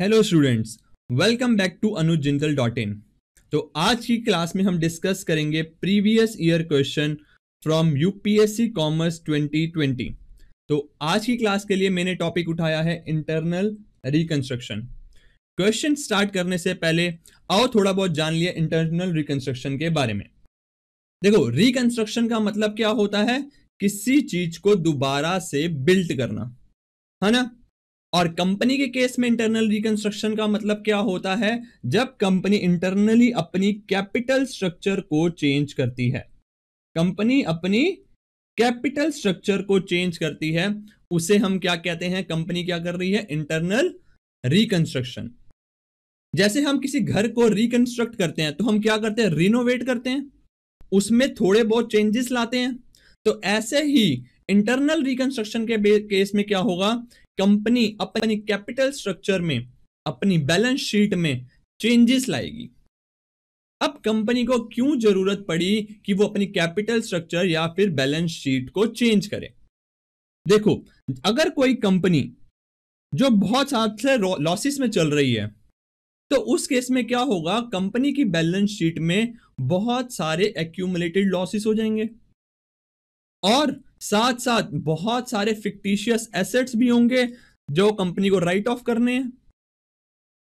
hello students welcome back to Anu Jindal dot in तो आज की क्लास में हम डिस्कस करेंगे previous year question from UPSC commerce 2020 तो आज की क्लास के लिए मैंने टॉपिक उठाया है इंटरनल रिकंस्ट्रक्शन क्वेश्चन स्टार्ट करने से पहले आओ थोड़ा बहुत जान लिया इंटरनल रिकंस्ट्रक्शन के बारे में देखो रिकंस्ट्रक्शन का मतलब क्या होता है किसी चीज को दोबारा से बिल्ट करना है ना और कंपनी के केस में इंटरनल रिकंस्ट्रक्शन का मतलब क्या होता है जब कंपनी इंटरनली अपनी कैपिटल स्ट्रक्चर को चेंज करती है कंपनी अपनी कैपिटल स्ट्रक्चर को चेंज करती है उसे हम क्या कहते हैं कंपनी क्या कर रही है इंटरनल रिकंस्ट्रक्शन जैसे हम किसी घर को रिकंस्ट्रक्ट करते हैं तो हम क्या करते हैं रिनोवेट करते हैं उसमें थोड़े बहुत चेंजेस लाते हैं तो ऐसे ही इंटरनल रिकंस्ट्रक्शन के केस में क्या होगा कंपनी अपनी कैपिटल स्ट्रक्चर में अपनी बैलेंस शीट में चेंजेस लाएगी अब कंपनी को क्यों जरूरत पड़ी कि वो अपनी कैपिटल स्ट्रक्चर या फिर बैलेंस शीट को चेंज करे देखो अगर कोई कंपनी जो बहुत साल से लॉसेस में चल रही है तो उस केस में क्या होगा कंपनी की बैलेंस शीट में बहुत सारे एक्यूमुलेटेड लॉसेस हो जाएंगे और साथ साथ बहुत सारे फिक्टिशियस एसेट्स भी होंगे जो कंपनी को राइट ऑफ करने हैं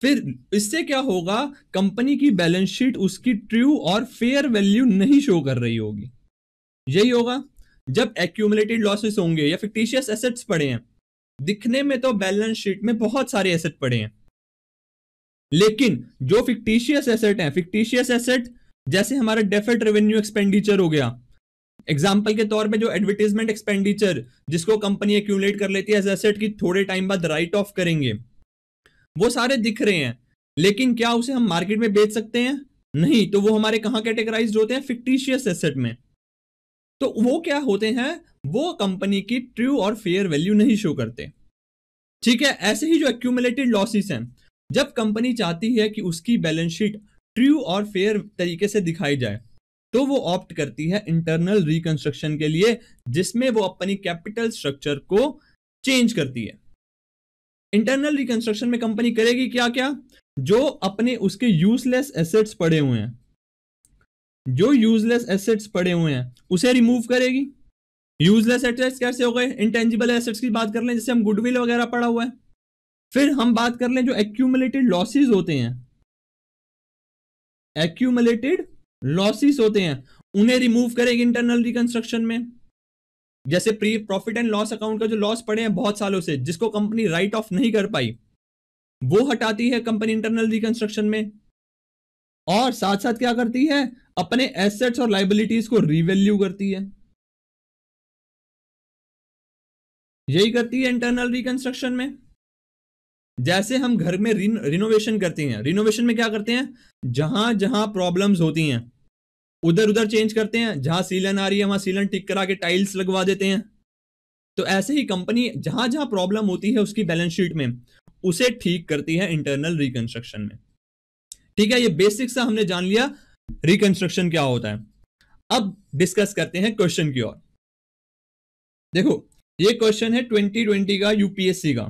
फिर इससे क्या होगा कंपनी की बैलेंस शीट उसकी ट्रू और फेयर वैल्यू नहीं शो कर रही होगी यही होगा जब एक्यूमुलेटेड लॉसेस होंगे या फिक्टिशियस एसेट्स पड़े हैं दिखने में तो बैलेंस शीट में बहुत सारे एसेट पड़े हैं लेकिन जो फिक्टिशियस एसेट हैं फिक्टिशियस एसेट जैसे हमारा डेफेट रेवेन्यू एक्सपेंडिचर हो गया एग्जाम्पल के तौर पे जो एडवर्टीजमेंट एक्सपेंडिचर जिसको कंपनी एक्यूमलेट कर लेती है एज एसेट की थोड़े टाइम बाद राइट ऑफ करेंगे वो सारे दिख रहे हैं लेकिन क्या उसे हम मार्केट में बेच सकते हैं नहीं तो वो हमारे कहाँ कैटेगराइज होते हैं फिक्टिशियस एसेट में तो वो क्या होते हैं वो कंपनी की ट्रू और फेयर वैल्यू नहीं शो करते ठीक है ऐसे ही जो एक्यूमलेटेड लॉसेस हैं जब कंपनी चाहती है कि उसकी बैलेंस शीट ट्रू और फेयर तरीके से दिखाई जाए तो वो ऑप्ट करती है इंटरनल रिकंस्ट्रक्शन के लिए जिसमें वो अपनी कैपिटल स्ट्रक्चर को चेंज करती है इंटरनल रिकंस्ट्रक्शन में कंपनी करेगी क्या क्या जो अपने उसके यूजलेस एसेट्स पड़े हुए हैं जो यूजलेस एसेट्स पड़े हुए हैं उसे रिमूव करेगी यूजलेस एसेट्स कैसे हो गए इंटेंजिबल एसेट्स की बात कर लें जैसे हम गुडविल वगैरह पड़ा हुआ है फिर हम बात कर लें जो एक्यूमलेटेड लॉसेज होते हैं एक्यूमलेटेड लॉसेस होते हैं उन्हें रिमूव करेगी इंटरनल रिकंस्ट्रक्शन में जैसे pre profit and loss account का जो लॉस पड़े हैं बहुत सालों से जिसको कंपनी राइट ऑफ नहीं कर पाई वो हटाती है कंपनी इंटरनल रिकंस्ट्रक्शन में और साथ साथ क्या करती है अपने एसेट्स और लाइबिलिटीज को रिवेल्यू करती है यही करती है इंटरनल रिकंस्ट्रक्शन में जैसे हम घर में रिनोवेशन करते हैं रिनोवेशन में क्या करते हैं जहां जहां प्रॉब्लम्स होती हैं उधर उधर चेंज करते हैं जहां सीलन आ रही है वहां सीलन टिक करा के टाइल्स लगवा देते हैं तो ऐसे ही कंपनी जहां जहां प्रॉब्लम होती है उसकी बैलेंस शीट में उसे ठीक करती है इंटरनल रिकंस्ट्रक्शन में ठीक है ये बेसिक सा हमने जान लिया रिकंस्ट्रक्शन क्या होता है अब डिस्कस करते हैं क्वेश्चन की ओर देखो ये क्वेश्चन है 2020 का यूपीएससी का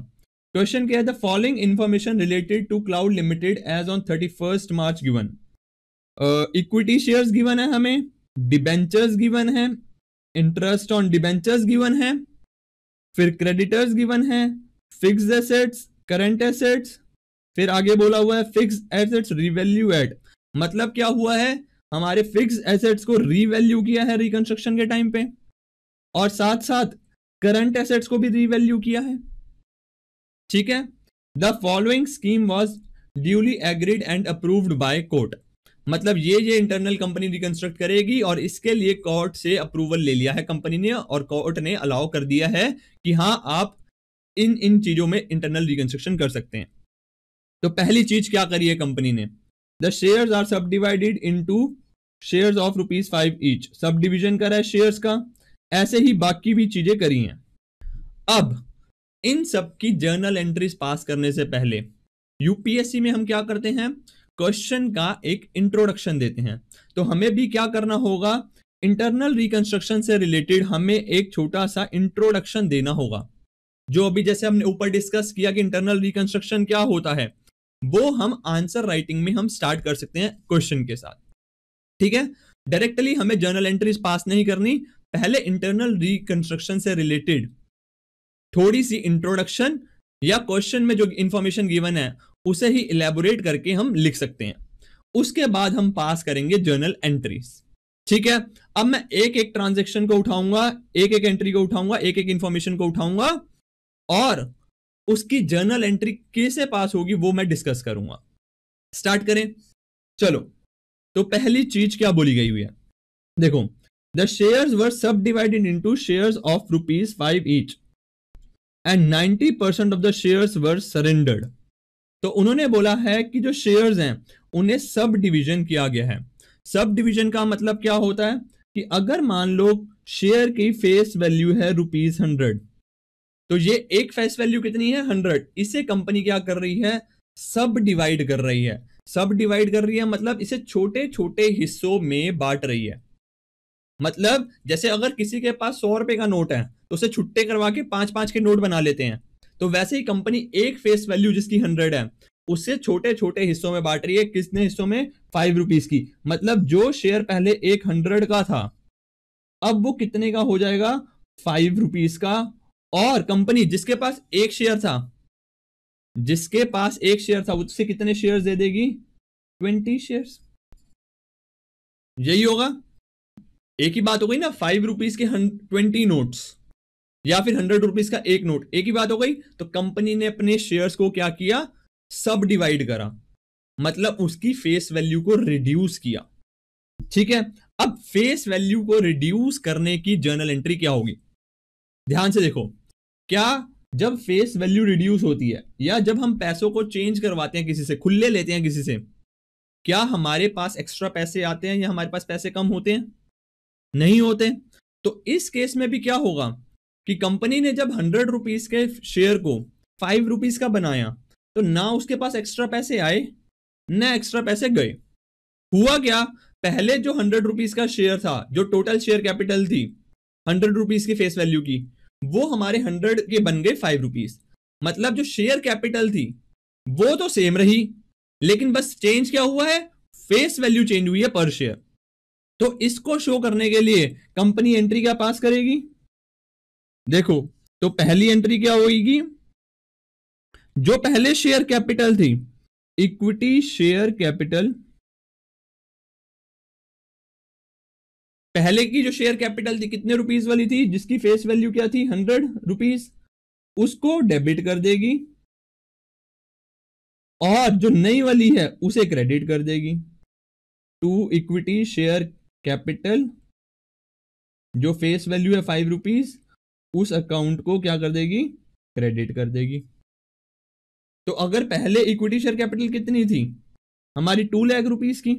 क्वेश्चन क्या है the following information related to Cloud limited as on thirty March given equity shares given है हमें डिबेंचर्स गिवन है इंटरेस्ट ऑन डिबेंचर्स गिवन है फिर क्रेडिटर्स गिवन है फिक्स एसेट्स करंट एसेट्स फिर आगे बोला हुआ है फिक्स एसेट्स रिवेल्यू एट मतलब क्या हुआ है हमारे फिक्स एसेट्स को रिवेल्यू किया है रिकंस्ट्रक्शन के टाइम पे और साथ साथ करंट एसेट्स को भी रिवेल्यू किया है ठीक है the following scheme was duly agreed and approved by court मतलब ये ये इंटरनल कंपनी रिकंस्ट्रक्ट करेगी और इसके लिए कोर्ट से अप्रूवल ले लिया है कंपनी ने और कोर्ट ने अलाउ कर दिया है कि हाँ आप इन इन चीजों में इंटरनल रिकंस्ट्रक्शन कर सकते हैं तो पहली चीज क्या करी है कंपनी ने the shares are subdivided to share of rupees five each subdivision करा है शेयर्स का ऐसे ही बाकी भी चीजें करी हैं अब इन सब की जर्नल एंट्रीज पास करने से पहले यूपीएससी में हम क्या करते हैं क्वेश्चन का एक इंट्रोडक्शन देते हैं तो हमें भी क्या करना होगा इंटरनल रिकंस्ट्रक्शन से रिलेटेड हमें एक छोटा सा इंट्रोडक्शन देना होगा जो अभी जैसे हमने ऊपर डिस्कस किया कि इंटरनल रिकंस्ट्रक्शन क्या होता है वो हम आंसर राइटिंग में हम स्टार्ट कर सकते हैं क्वेश्चन के साथ ठीक है डायरेक्टली हमें जर्नल एंट्रीज पास नहीं करनी पहले इंटरनल रिकंस्ट्रक्शन से रिलेटेड थोड़ी सी इंट्रोडक्शन या क्वेश्चन में जो इंफॉर्मेशन गिवन है उसे ही इलेबोरेट करके हम लिख सकते हैं उसके बाद हम पास करेंगे जर्नल एंट्रीज ठीक है अब मैं एक एक ट्रांजेक्शन को उठाऊंगा एक एक एंट्री को उठाऊंगा एक एक इंफॉर्मेशन को उठाऊंगा और उसकी जर्नल एंट्री कैसे पास होगी वो मैं डिस्कस करूंगा स्टार्ट करें चलो तो पहली चीज क्या बोली गई हुई है देखो the shares were subdivided into shares of rupees five each and ninety percent of the shares were surrendered तो उन्होंने बोला है कि जो शेयर्स हैं उन्हें सब डिवीजन किया गया है सब डिवीजन का मतलब क्या होता है कि अगर मान लो शेयर की फेस वैल्यू है रुपीज हंड्रेड तो ये एक फेस वैल्यू कितनी है हंड्रेड इसे कंपनी क्या कर रही है सब डिवाइड कर रही है सब डिवाइड कर रही है मतलब इसे छोटे छोटे हिस्सों में बांट रही है मतलब जैसे अगर किसी के पास सौ रुपए का नोट है तो उसे छुट्टे करवा के पांच पांच के नोट बना लेते हैं तो वैसे ही कंपनी एक फेस वैल्यू जिसकी हंड्रेड है उससे छोटे छोटे हिस्सों में बांट रही है किसने हिस्सों में फाइव रुपीज की मतलब जो शेयर पहले एक हंड्रेड का था अब वो कितने का हो जाएगा फाइव रुपीज का और कंपनी जिसके पास एक शेयर था जिसके पास एक शेयर था उससे कितने शेयर दे देगी ट्वेंटी शेयर यही होगा एक ही बात हो गई ना फाइव रुपीज के ट्वेंटी नोट्स या फिर हंड्रेड रुपीज का एक नोट एक ही बात हो गई तो कंपनी ने अपने शेयर्स को क्या किया सब डिवाइड करा मतलब उसकी फेस वैल्यू को रिड्यूस किया ठीक है अब फेस वैल्यू को रिड्यूस करने की जर्नल एंट्री क्या होगी ध्यान से देखो क्या जब फेस वैल्यू रिड्यूस होती है या जब हम पैसों को चेंज करवाते हैं किसी से खुले लेते हैं किसी से क्या हमारे पास एक्स्ट्रा पैसे आते हैं या हमारे पास पैसे कम होते हैं नहीं होते तो इस केस में भी क्या होगा कि कंपनी ने जब हंड्रेड रुपीज के शेयर को फाइव रुपीज का बनाया तो ना उसके पास एक्स्ट्रा पैसे आए ना एक्स्ट्रा पैसे गए हुआ क्या पहले जो हंड्रेड रुपीज का शेयर था जो टोटल शेयर कैपिटल थी हंड्रेड रुपीज की फेस वैल्यू की वो हमारे हंड्रेड के बन गए फाइव रुपीज मतलब जो शेयर कैपिटल थी वो तो सेम रही लेकिन बस चेंज क्या हुआ है फेस वैल्यू चेंज हुई है पर शेयर तो इसको शो करने के लिए कंपनी एंट्री क्या पास करेगी देखो तो पहली एंट्री क्या होगी जो पहले शेयर कैपिटल थी इक्विटी शेयर कैपिटल पहले की जो शेयर कैपिटल थी कितने रुपीस वाली थी जिसकी फेस वैल्यू क्या थी हंड्रेड रुपीस उसको डेबिट कर देगी और जो नई वाली है उसे क्रेडिट कर देगी टू इक्विटी शेयर कैपिटल जो फेस वैल्यू है फाइव रुपीज उस अकाउंट को क्या कर देगी क्रेडिट कर देगी तो अगर पहले इक्विटी शेयर कैपिटल कितनी थी हमारी टू लाख रुपीज की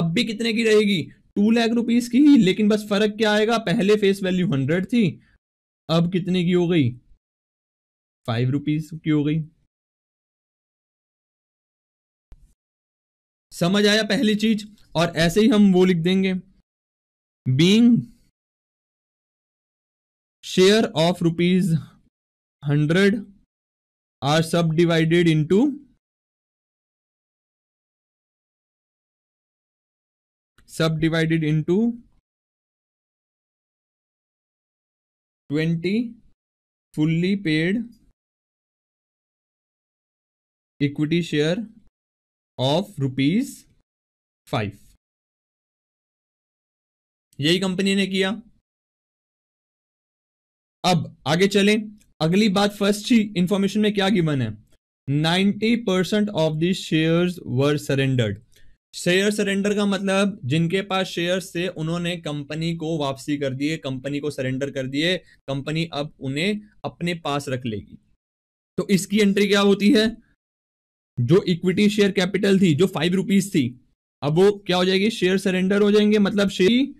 अब भी कितने की रहेगी टू लाख रुपीज की ही लेकिन बस फर्क क्या आएगा पहले फेस वैल्यू हंड्रेड थी अब कितने की हो गई फाइव रुपीज की हो गई समझ आया पहली चीज और ऐसे ही हम वो लिख देंगे being share of rupees hundred are subdivided into subdivided into twenty fully paid equity share of rupees five यही कंपनी ने किया अब आगे चलें अगली बात फर्स्ट इंफॉर्मेशन में क्या गिवन है 90 percent of the shares were surrendered share surrender का मतलब जिनके पास शेयर्स थे उन्होंने कंपनी को वापसी कर दिए कंपनी को सरेंडर कर दिए कंपनी अब उन्हें अपने पास रख लेगी तो इसकी एंट्री क्या होती है जो इक्विटी शेयर कैपिटल थी जो फाइव रुपीज थी अब वो क्या हो जाएगी शेयर सरेंडर हो जाएंगे मतलब शेयर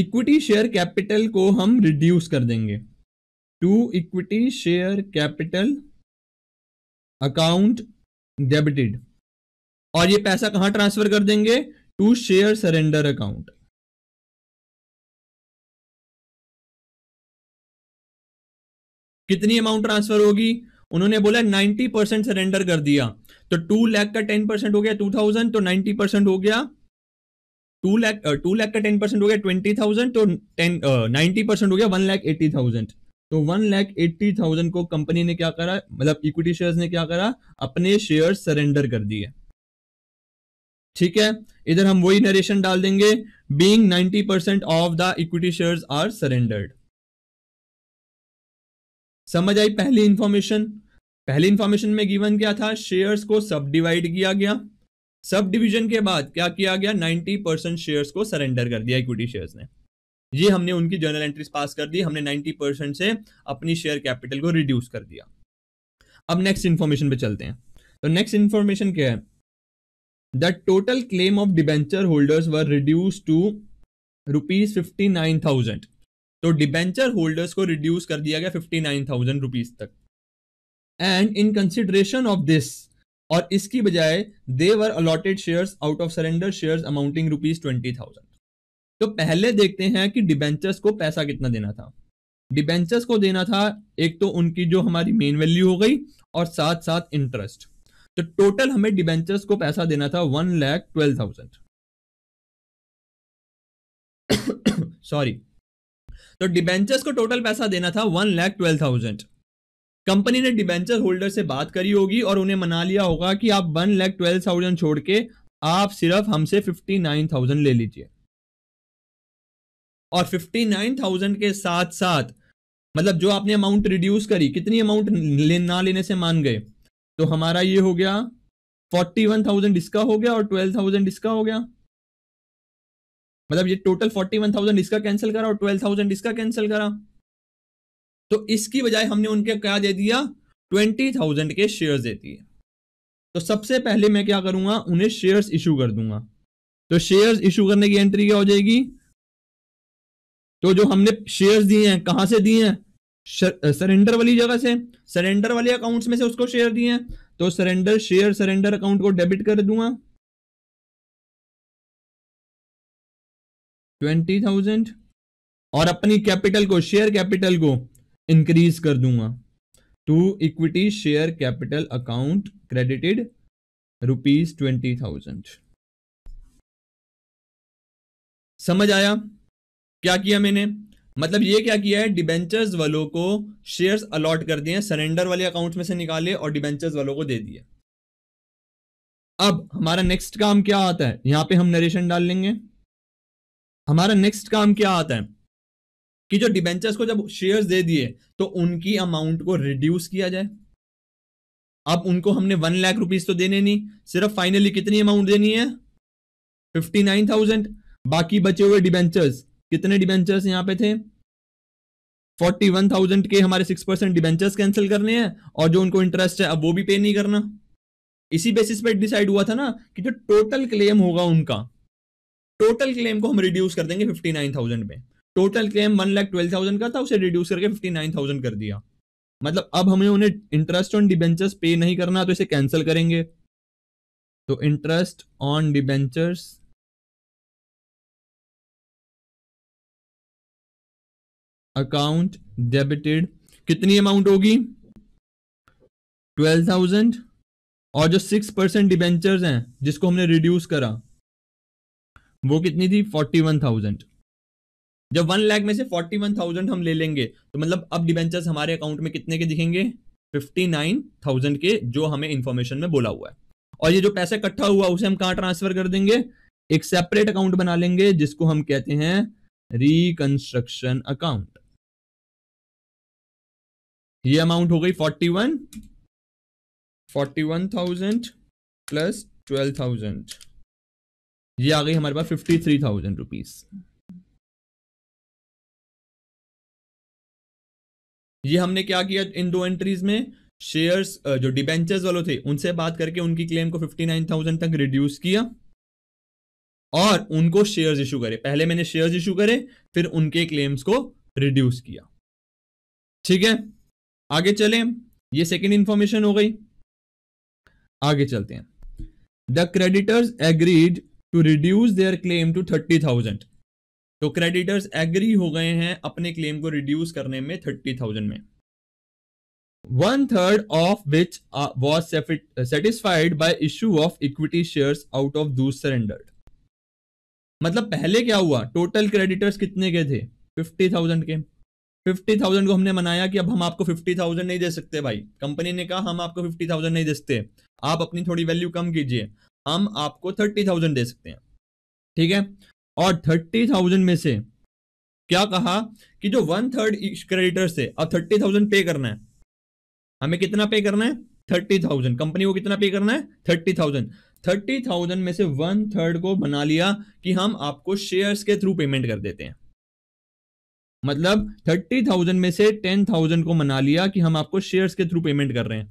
इक्विटी शेयर कैपिटल को हम रिड्यूस कर देंगे to equity share capital account debited और ये पैसा कहां ट्रांसफर कर देंगे टू शेयर सरेंडर अकाउंट कितनी अमाउंट ट्रांसफर होगी उन्होंने बोला 90 परसेंट सरेंडर कर दिया तो 2 लाख का 10 परसेंट हो गया 2000 तो 90 परसेंट हो गया 2 लाख 2 लाख का 10 परसेंट हो गया 20,000 तो 10 90 परसेंट हो गया 1 लाख 80,000 तो वन लैख एट्टी थाउजेंड को कंपनी ने क्या करा मतलब इक्विटी शेयर्स ने क्या करा अपने शेयर सरेंडर कर दिए ठीक है इधर हम वही नरेशन डाल देंगे being ninety percent of the equity shares are surrendered समझ आई पहली इंफॉर्मेशन पहली इंफॉर्मेशन में गिवन क्या था शेयर्स को सब डिवाइड किया गया सब डिविजन के बाद क्या किया गया नाइनटी परसेंट शेयर्स को सरेंडर कर दिया इक्विटी शेयर्स ने ये हमने उनकी जर्नल एंट्रीज पास कर दी हमने 90 परसेंट से अपनी शेयर कैपिटल को रिड्यूस कर दिया अब नेक्स्ट इन्फॉर्मेशन पे चलते हैं तो नेक्स्ट इन्फॉर्मेशन क्या है the total claim of debenture holders were reduce to rupees fifty nine thousand तो डिबेंचर होल्डर्स को रिड्यूस कर दिया गया फिफ्टी रुपीज तक and in consideration of this और इसकी बजाय they were allotted shares out of surrender shares amounting rupees twenty thousand तो पहले देखते हैं कि डिबेंचर्स को पैसा कितना देना था डिबेंचर्स को देना था एक तो उनकी जो हमारी मेन वैल्यू हो गई और साथ साथ इंटरेस्ट तो टोटल हमें डिबेंचर्स को पैसा देना था one lakh twelve thousand sorry तो डिबेंचर्स को टोटल पैसा देना था one lakh twelve thousand company ने डिबेंचर होल्डर से बात करी होगी और उन्हें मना लिया होगा कि आप वन लैख ट्वेल्व थाउजेंड छोड़ के आप सिर्फ हमसे फिफ्टी नाइन थाउजेंड ले लीजिए और 59,000 के साथ साथ मतलब जो आपने अमाउंट रिड्यूस करी कितनी अमाउंट ले, ना लेने से मान गए तो हमारा ये हो गया 41,000 इसका हो गया और 12,000 इसका हो गया मतलब ये टोटल 41,000 इसका कैंसिल करा और 12,000 इसका कैंसिल करा तो इसकी बजाय हमने उनके क्या दे दिया 20,000 के शेयर्स दे दिए तो सबसे पहले मैं क्या करूंगा उन्हें शेयर्स इशू कर दूंगा तो शेयर्स इशू करने की एंट्री क्या हो जाएगी तो जो हमने शेयर्स दिए हैं कहां से दिए हैं सरेंडर वाली जगह से सरेंडर वाले अकाउंट्स में से उसको शेयर दिए हैं तो सरेंडर शेयर सरेंडर अकाउंट को डेबिट कर दूंगा ट्वेंटी थाउजेंड और अपनी कैपिटल को शेयर कैपिटल को इंक्रीज कर दूंगा to equity share capital account credited rupees twenty thousand समझ आया क्या किया मैंने मतलब ये क्या किया है डिबेंचर्स वालों को शेयर्स अलॉट कर दिए सरेंडर वाले अकाउंट में से निकाले और डिबेंचर्स वालों को दे दिए अब हमारा नेक्स्ट काम क्या आता है यहां पे हम नरेशन डाल लेंगे हमारा नेक्स्ट काम क्या आता है कि जो डिबेंचर्स को जब शेयर्स दे दिए तो उनकी अमाउंट को रिड्यूस किया जाए अब उनको हमने वन लाख रुपीज तो देने नहीं सिर्फ फाइनली कितनी अमाउंट देनी है फिफ्टी नाइन थाउजेंड बाकी बचे हुए डिबेंचर्स कितने डिबेंचर्स यहाँ पे थे फोर्टी वन थाउजेंड के हमारे सिक्स परसेंट डिबेंचर्स कैंसिल करने हैं और जो उनको इंटरेस्ट है अब वो भी पे नहीं करना इसी बेसिस पे डिसाइड हुआ था ना कि जो टोटल क्लेम होगा उनका टोटल क्लेम को हम रिड्यूस कर देंगे फिफ्टी नाइन थाउजेंड पे total claim one lakh twelve thousand का था उसे रिड्यूस करके फिफ्टी नाइन थाउजेंड कर दिया मतलब अब हमें उन्हें इंटरेस्ट ऑन डिबेंचर्स पे नहीं करना तो इसे कैंसिल करेंगे तो interest on debentures account debited कितनी अमाउंट होगी ट्वेल्व थाउजेंड और जो सिक्स परसेंट डिबेंचर हैं जिसको हमने रिड्यूस करा वो कितनी थी फोर्टी वन थाउजेंड जब वन लाख में से फोर्टी वन थाउजेंड हम ले लेंगे तो मतलब अब डिबेंचर्स हमारे अकाउंट में कितने के दिखेंगे फिफ्टी नाइन थाउजेंड के जो हमें इन्फॉर्मेशन में बोला हुआ है और ये जो पैसा इकट्ठा हुआ उसे हम कहाँ ट्रांसफर कर देंगे एक सेपरेट अकाउंट बना लेंगे जिसको हम कहते हैं रिकंस्ट्रक्शन अकाउंट ये अमाउंट हो गई forty one forty one thousand plus twelve thousand ये आ गई हमारे पास फिफ्टी थ्री थाउजेंड रुपीज ये हमने क्या किया इन दो एंट्रीज में शेयर्स जो डिबेंचर्स वालों थे उनसे बात करके उनकी क्लेम को फिफ्टी नाइन थाउजेंड तक रिड्यूस किया और उनको शेयर्स इशू करे पहले मैंने शेयर्स इशू करे फिर उनके क्लेम्स को रिड्यूस किया ठीक है आगे चले ये सेकेंड इंफॉर्मेशन हो गई आगे चलते हैं the creditors agreed to reduce their claim to thirty thousand तो क्रेडिटर्स एग्री हो गए हैं अपने क्लेम को रिड्यूस करने में थर्टी थाउजेंड में one third of which was satisfied by issue of equity shares out of those surrendered मतलब पहले क्या हुआ टोटल क्रेडिटर्स कितने के थे फिफ्टी थाउजेंड के फिफ्टी थाउजेंड को हमने मनाया कि अब हम आपको फिफ्टी थाउजेंड नहीं दे सकते भाई कंपनी ने कहा हम आपको फिफ्टी थाउजेंड नहीं दे सकते आप अपनी थोड़ी वैल्यू कम कीजिए हम आपको थर्टी थाउजेंड दे सकते हैं ठीक है और थर्टी थाउजेंड में से क्या कहा कि जो वन थर्ड क्रेडिटर्स थे अब थर्टी थाउजेंड पे करना है हमें कितना पे करना है थर्टी थाउजेंड कंपनी को कितना पे करना है थर्टी थाउजेंड थर्टी थाउजेंड में से वन थर्ड को बना लिया कि हम आपको शेयर्स के थ्रू पेमेंट कर देते हैं मतलब थर्टी थाउजेंड में से टेन थाउजेंड को मना लिया कि हम आपको शेयर्स के थ्रू पेमेंट कर रहे हैं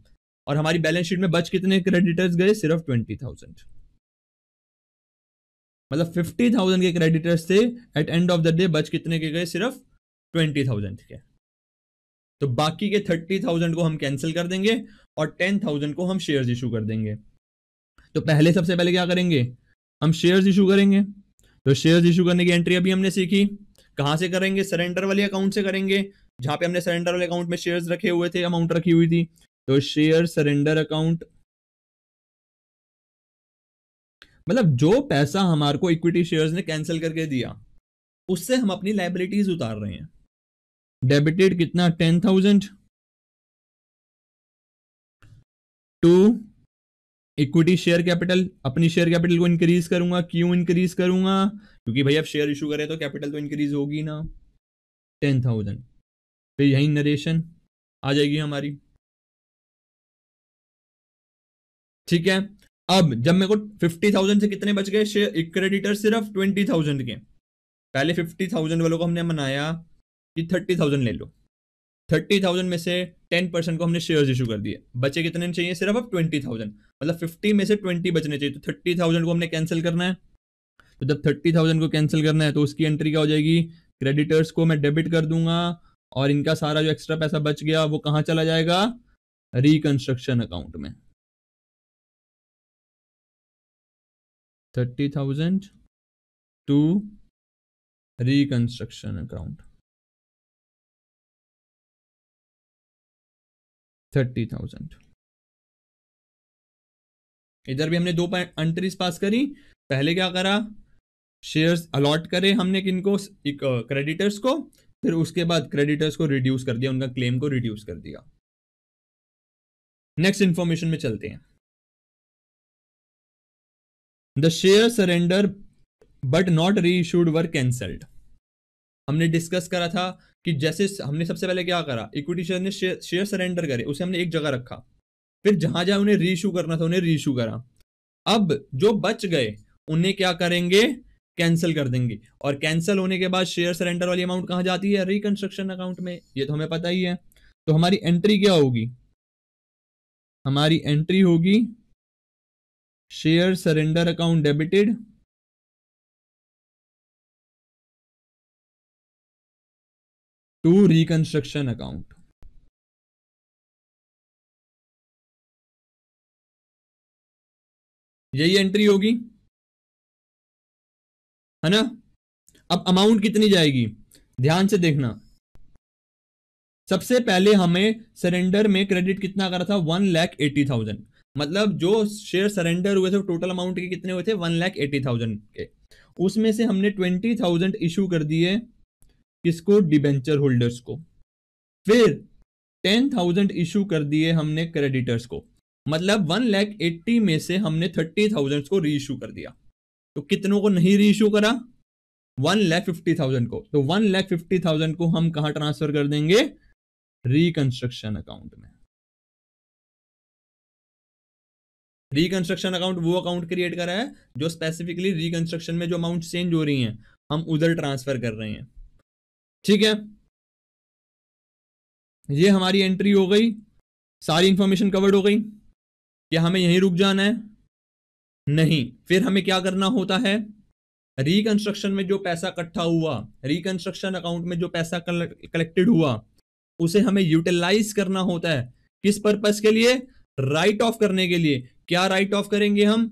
और हमारी बैलेंस शीट में बच कितने क्रेडिटर्स गए सिर्फ ट्वेंटी थाउजेंड मतलब फिफ्टी थाउजेंड के क्रेडिटर्स थे at end of the day बच कितने के गए सिर्फ ट्वेंटी थाउजेंड के तो बाकी के थर्टी थाउजेंड को हम कैंसिल कर देंगे और टेन थाउजेंड को हम शेयर्स इशू कर देंगे तो पहले सबसे पहले क्या करेंगे हम शेयर्स इशू करेंगे तो शेयर्स इशू करने की एंट्री अभी हमने सीखी कहाँ से करेंगे सरेंडर वाले अकाउंट से करेंगे जहाँ पे हमने सरेंडर वाले अकाउंट में शेयर्स रखे हुए थे अमाउंट रखी हुई थी तो शेयर सरेंडर अकाउंट मतलब जो पैसा हमारे को इक्विटी शेयर्स ने कैंसिल करके दिया उससे हम अपनी लाइबिलिटीज उतार रहे हैं डेबिटेड कितना ten thousand to equity share capital अपनी शेयर कैपिटल को इंक्रीज करूंगा क्यों इंक्रीज करूंगा क्योंकि भाई आप शेयर इशू करें तो कैपिटल तो इंक्रीज होगी ना टेन थाउजेंड फिर यही नरेशन आ जाएगी हमारी ठीक है अब जब मेरे को फिफ्टी थाउजेंड से कितने बच गए शेयर क्रेडिटर सिर्फ ट्वेंटी थाउजेंड के पहले फिफ्टी थाउजेंड वालों को हमने मनाया कि थर्टी थाउजेंड ले लो थर्टी थाउजेंड में से टेन परसेंट को हमने शेयर्स इशू कर दिए बचे कितने चाहिए सिर्फ अब ट्वेंटी थाउजेंड मतलब फिफ्टी में से ट्वेंटी बचने चाहिए तो थर्टी थाउजेंड को हमने कैंसिल करना है तो जब थर्टी थाउजेंड को कैंसिल करना है तो उसकी एंट्री क्या हो जाएगी क्रेडिटर्स को मैं डेबिट कर दूंगा और इनका सारा जो एक्स्ट्रा पैसा बच गया वो कहाँ चला जाएगा रिकंस्ट्रक्शन अकाउंट में thirty thousand to reconstruction account thirty thousand इधर भी हमने दो एंट्रीज पास करी पहले क्या करा शेयर्स अलॉट करे हमने किनको क्रेडिटर्स को फिर उसके बाद क्रेडिटर्स को रिड्यूस कर दिया उनका क्लेम को रिड्यूस कर दिया नेक्स्ट इंफॉर्मेशन में चलते हैं the share surrender but not reissued were cancelled हमने डिस्कस करा था कि जैसे हमने सबसे पहले क्या करा इक्विटी शेयर ने शेयर सरेंडर करे उसे हमने एक जगह रखा फिर जहां जहां उन्हें इशू करना था उन्हें इशू करा अब जो बच गए उन्हें क्या करेंगे कैंसिल कर देंगे और कैंसिल होने के बाद शेयर सरेंडर वाली अमाउंट कहाँ जाती है रिकंस्ट्रक्शन अकाउंट में ये तो हमें पता ही है तो हमारी एंट्री क्या होगी हमारी एंट्री होगी share surrender account debited to reconstruction account यही एंट्री होगी है ना अब अमाउंट कितनी जाएगी ध्यान से देखना सबसे पहले हमें सरेंडर में क्रेडिट कितना करा था वन लैख एटी थाउजेंड मतलब जो शेयर सरेंडर हुए थे टोटल अमाउंट के कितने हुए थे वन लैख एटी थाउजेंड के उसमें से हमने ट्वेंटी थाउजेंड इशू कर दिए किसको डिबेंचर होल्डर्स को फिर टेन थाउजेंड इशू कर दिए हमने क्रेडिटर्स को मतलब वन लैख एट्टी में से हमने थर्टी थाउजेंड को री इशू कर दिया तो कितनों को नहीं री इशू करा वन लैख फिफ्टी थाउजेंड को तो वन लैख फिफ्टी थाउजेंड को हम कहा ट्रांसफर कर देंगे रिकंस्ट्रक्शन अकाउंट में रिकंस्ट्रक्शन अकाउंट वो अकाउंट क्रिएट करा है जो स्पेसिफिकली रिकंस्ट्रक्शन में जो अमाउंट चेंज हो रही है हम उधर ट्रांसफर कर रहे हैं ठीक है ये हमारी एंट्री हो गई सारी इंफॉर्मेशन कवर्ड हो गई क्या हमें यहीं रुक जाना है नहीं फिर हमें क्या करना होता है रिकंस्ट्रक्शन में जो पैसा इकट्ठा हुआ रिकंस्ट्रक्शन अकाउंट में जो पैसा कलेक्टेड हुआ उसे हमें यूटिलाइज करना होता है किस पर्पज के लिए राइट ऑफ करने के लिए क्या राइट ऑफ करेंगे हम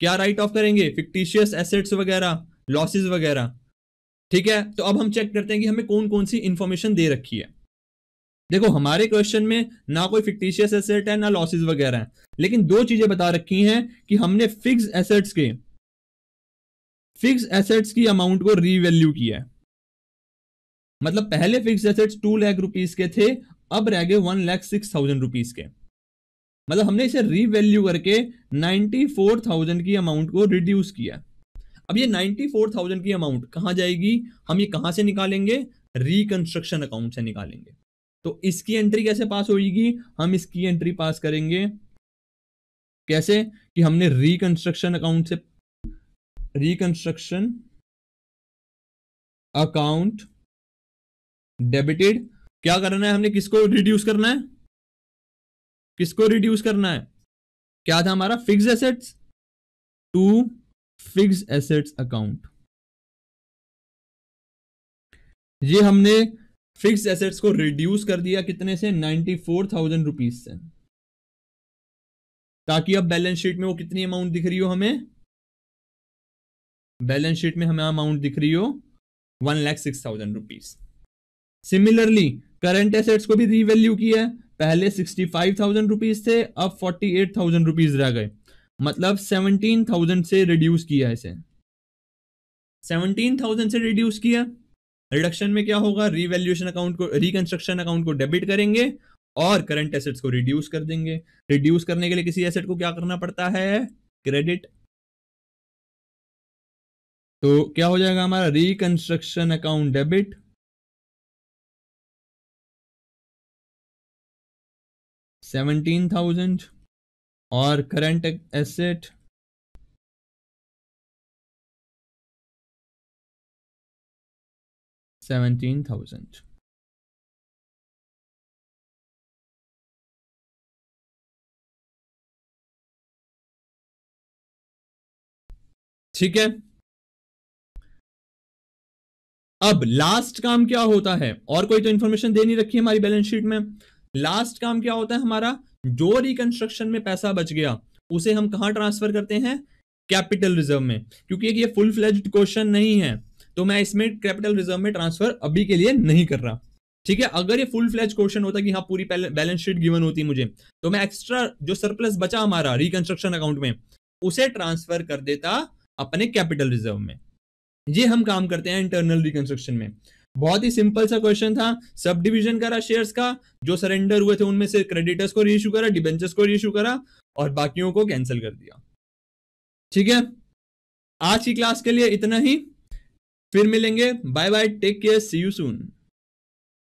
क्या राइट ऑफ करेंगे फिक्टिशियस एसेट्स वगैरह लॉसेस वगैरह ठीक है तो अब हम चेक करते हैं कि हमें कौन कौन सी इन्फॉर्मेशन दे रखी है देखो हमारे क्वेश्चन में ना कोई फिक्टिशियस एसेट है ना लॉसेस वगैरह है लेकिन दो चीजें बता रखी हैं कि हमने फिक्स एसेट्स के फिक्स एसेट्स की अमाउंट को रीवैल्यू किया है मतलब पहले fix assets two lakh rupees के थे अब रह गए one lakh six thousand rupees के मतलब हमने इसे रीवैल्यू करके नाइन्टी फोर थाउजेंड की अमाउंट को रिड्यूस किया अब ये 94,000 की अमाउंट कहाँ जाएगी हम ये कहाँ से निकालेंगे रिकंस्ट्रक्शन अकाउंट से निकालेंगे तो इसकी एंट्री कैसे पास होगी हम इसकी एंट्री पास करेंगे कैसे कि हमने रिकंस्ट्रक्शन अकाउंट से रिकंस्ट्रक्शन अकाउंट डेबिटेड क्या करना है हमने किसको रिड्यूस करना है किसको रिड्यूस करना है क्या था हमारा fix assets to fix assets account ये हमने फिक्स एसेट्स को रिड्यूस कर दिया कितने से नाइन्टी फोर थाउजेंड रुपीज से ताकि अब बैलेंस शीट में वो कितनी अमाउंट दिख रही हो हमें बैलेंस शीट में हमें अमाउंट दिख रही हो one lakh six thousand rupees similarly current assets को भी रिवेल्यू किया पहले सिक्सटी फाइव थाउजेंड रुपीज थे अब फोर्टी एट थाउजेंड रुपीज रह गए मतलब सेवनटीन थाउजेंड से रिड्यूस किया इसे सेवनटीन थाउजेंड से रिड्यूस किया रिडक्शन में क्या होगा रिवेल्यूशन अकाउंट को रिकंस्ट्रक्शन अकाउंट को डेबिट करेंगे और करंट एसेट्स को रिड्यूस कर देंगे रिड्यूस करने के लिए किसी एसेट को क्या करना पड़ता है क्रेडिट तो क्या हो जाएगा हमारा reconstruction account debit seventeen thousand और करंट एसेट सेवेंटीन थाउजेंड ठीक है अब लास्ट काम क्या होता है और कोई तो इंफॉर्मेशन दे नहीं रखी हमारी बैलेंस शीट में लास्ट काम क्या होता है हमारा जो रिकंस्ट्रक्शन में पैसा बच गया उसे हम कहाँ ट्रांसफर करते हैं कैपिटल रिजर्व में क्योंकि ये फुल फ्लेज क्वेश्चन नहीं है तो मैं इसमें कैपिटल रिजर्व में ट्रांसफर अभी के लिए नहीं कर रहा ठीक है अगर ये फुल फ्लेज क्वेश्चन होता कि हाँ पूरी बैलेंस शीट गिवन होती मुझे तो मैं एक्स्ट्रा जो सरप्लस बचा हमारा रिकंस्ट्रक्शन अकाउंट में उसे ट्रांसफर कर देता अपने कैपिटल रिजर्व में ये हम काम करते हैं इंटरनल रिकंस्ट्रक्शन में बहुत ही सिंपल सा क्वेश्चन था सब डिविजन करा शेयर्स का जो सरेंडर हुए थे उनमें से क्रेडिटर्स को रीइशू करा डिबेंचर्स को रीइशू करा और बाकियों को कैंसिल कर दिया ठीक है आज की क्लास के लिए इतना ही फिर मिलेंगे bye bye take care see you soon